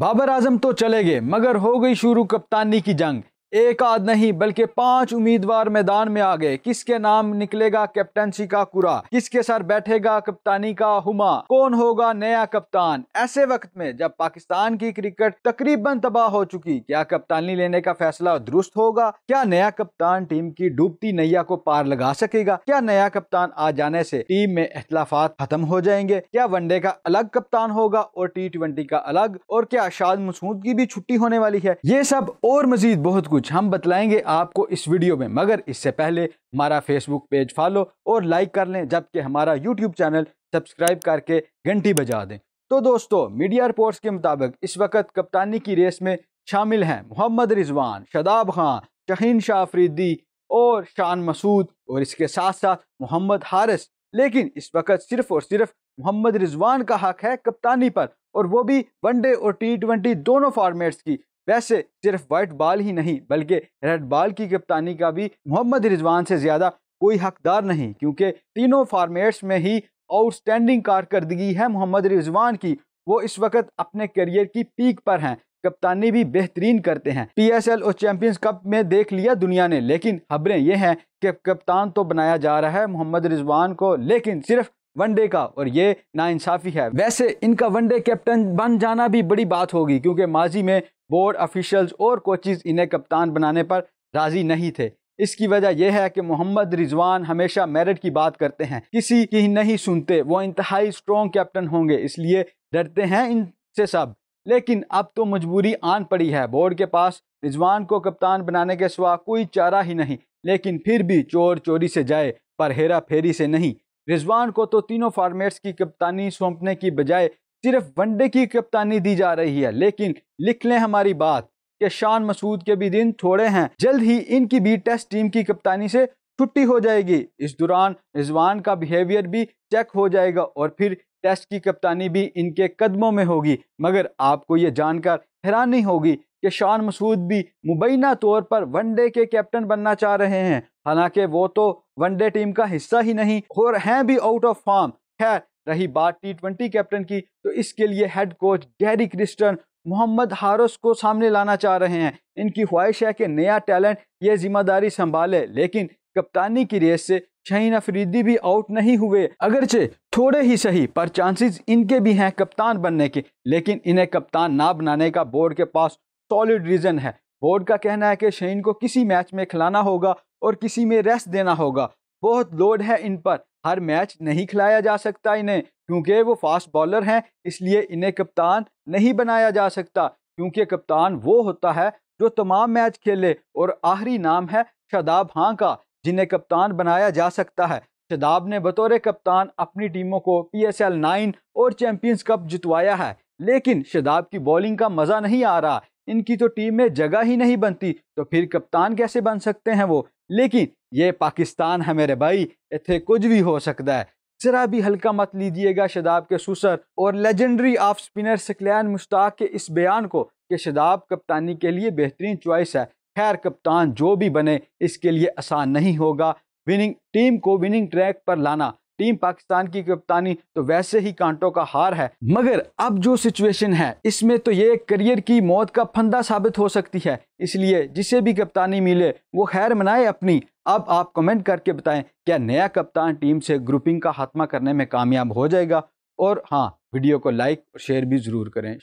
बाबर आजम तो चले गए मगर हो गई शुरू कप्तानी की जंग एक आध नहीं बल्कि पांच उम्मीदवार मैदान में आ गए किसके नाम निकलेगा कैप्टनसी का कुरा किसके सर बैठेगा कप्तानी का हुमा कौन होगा नया कप्तान ऐसे वक्त में जब पाकिस्तान की क्रिकेट तकरीबन तबाह हो चुकी क्या कप्तानी लेने का फैसला दुरुस्त होगा क्या नया कप्तान टीम की डूबती नैया को पार लगा सकेगा क्या नया कप्तान आ जाने ऐसी टीम में अख्तलाफा खत्म हो जाएंगे क्या वनडे का अलग कप्तान होगा और टी ट्वेंटी का अलग और क्या शाद मसूद की भी छुट्टी होने वाली है ये सब और मजीद बहुत कुछ कुछ हम बतलाएंगे आपको इस वीडियो में मगर इससे पहले हमारा फेसबुक पेज फॉलो और लाइक कर लें जबकि हमारा यूट्यूब चैनल सब्सक्राइब करके घंटी बजा दें तो दोस्तों मीडिया रिपोर्ट्स के मुताबिक इस वक्त कप्तानी की रेस में शामिल हैं मोहम्मद रिजवान शदाब खान शहीन शाह अफरीदी और शान मसूद और इसके साथ साथ मोहम्मद हारिस लेकिन इस वक्त सिर्फ और सिर्फ मोहम्मद रिजवान का हक है कप्तानी पर और वो भी वनडे और टी ट्वेंटी दोनों फॉर्मेट्स की वैसे सिर्फ वाइट बॉल ही नहीं बल्कि रेड बॉल की कप्तानी का भी मोहम्मद रिजवान से ज़्यादा कोई हकदार नहीं क्योंकि तीनों फार्मेट्स में ही आउटस्टैंडिंग कारकर्दगी है मोहम्मद रिजवान की वो इस वक्त अपने करियर की पीक पर हैं कप्तानी भी बेहतरीन करते हैं पीएसएल और चैंपियंस कप में देख लिया दुनिया ने लेकिन खबरें ये हैं कि कप्तान तो बनाया जा रहा है मोहम्मद रिजवान को लेकिन सिर्फ वनडे का और ये नाइंसाफ़ी है वैसे इनका वनडे कैप्टन बन जाना भी बड़ी बात होगी क्योंकि माजी में बोर्ड ऑफिशल्स और कोचिज़ इन्हें कप्तान बनाने पर राज़ी नहीं थे इसकी वजह यह है कि मोहम्मद रिजवान हमेशा मेरिट की बात करते हैं किसी की नहीं सुनते वो इंतहाई स्ट्रॉन्ग कैप्टन होंगे इसलिए डरते हैं इनसे सब लेकिन अब तो मजबूरी आन पड़ी है बोर्ड के पास रिजवान को कप्तान बनाने के सिवा कोई चारा ही नहीं लेकिन फिर भी चोर चोरी से जाए पर हेरा फेरी से नहीं रिजवान को तो तीनों फॉर्मेट्स की कप्तानी सौंपने की बजाय सिर्फ वनडे की कप्तानी दी जा रही है लेकिन लिख लें हमारी बात कि शान मसूद के भी दिन थोड़े हैं जल्द ही इनकी भी टेस्ट टीम की कप्तानी से छुट्टी हो जाएगी इस दौरान रिजवान का बिहेवियर भी चेक हो जाएगा और फिर टेस्ट की कप्तानी भी इनके कदमों में होगी मगर आपको ये जानकर हैरानी होगी कि शान मसूद भी मुबैना तौर पर वनडे के कैप्टन बनना चाह रहे हैं हालांकि वो तो वनडे टीम का हिस्सा ही नहीं और हैं भी आउट ऑफ फॉर्म खैर रही बात टी ट्वेंटी कैप्टन की तो इसके लिए head coach Gary Kirsten Mohammad Haris को सामने लाना चाह रहे हैं इनकी ख्वाहिश है कि नया टैलेंट ये जिम्मेदारी संभाले लेकिन कप्तानी की रेस से शहीन अफरीदी भी आउट नहीं हुए अगरचे थोड़े ही सही पर चांसेस इनके भी हैं कप्तान बनने के लेकिन इन्हें कप्तान ना बनाने का बोर्ड के पास सॉलिड रीज़न है बोर्ड का कहना है कि शहीन को किसी मैच में खिलाना होगा और किसी में रेस्ट देना होगा बहुत लोड है इन पर हर मैच नहीं खिलाया जा सकता इन्हें क्योंकि वो फास्ट बॉलर हैं इसलिए इन्हें कप्तान नहीं बनाया जा सकता क्योंकि कप्तान वो होता है जो तमाम मैच खेले और आखिरी नाम है शदाब हाँ का जिन्हें कप्तान बनाया जा सकता है शदाब ने बतौर कप्तान अपनी टीमों को पी एस एल नाइन और चैम्पियंस कप जितवाया है लेकिन शदाब की बॉलिंग का मज़ा नहीं आ रहा इनकी तो टीम में जगह ही नहीं बनती तो फिर कप्तान कैसे बन सकते हैं वो लेकिन ये पाकिस्तान है मेरे भाई इतने कुछ भी हो सकता है ज़रा भी हल्का मत लीजिएगा शदाब के सुसर और legendary off spinner Saqlain Mushtaq के इस बयान को कि शदाब कप्तानी के लिए बेहतरीन चॉइस है खैर कप्तान जो भी बने इसके लिए आसान नहीं होगा विनिंग टीम को विनिंग ट्रैक पर लाना टीम पाकिस्तान की कप्तानी तो वैसे ही कांटों का हार है मगर अब जो सिचुएशन है इसमें तो ये करियर की मौत का फंदा साबित हो सकती है इसलिए जिसे भी कप्तानी मिले वो खैर मनाए अपनी अब आप कमेंट करके बताएं क्या नया कप्तान टीम से ग्रुपिंग का खात्मा करने में कामयाब हो जाएगा और हाँ वीडियो को लाइक और शेयर भी ज़रूर करें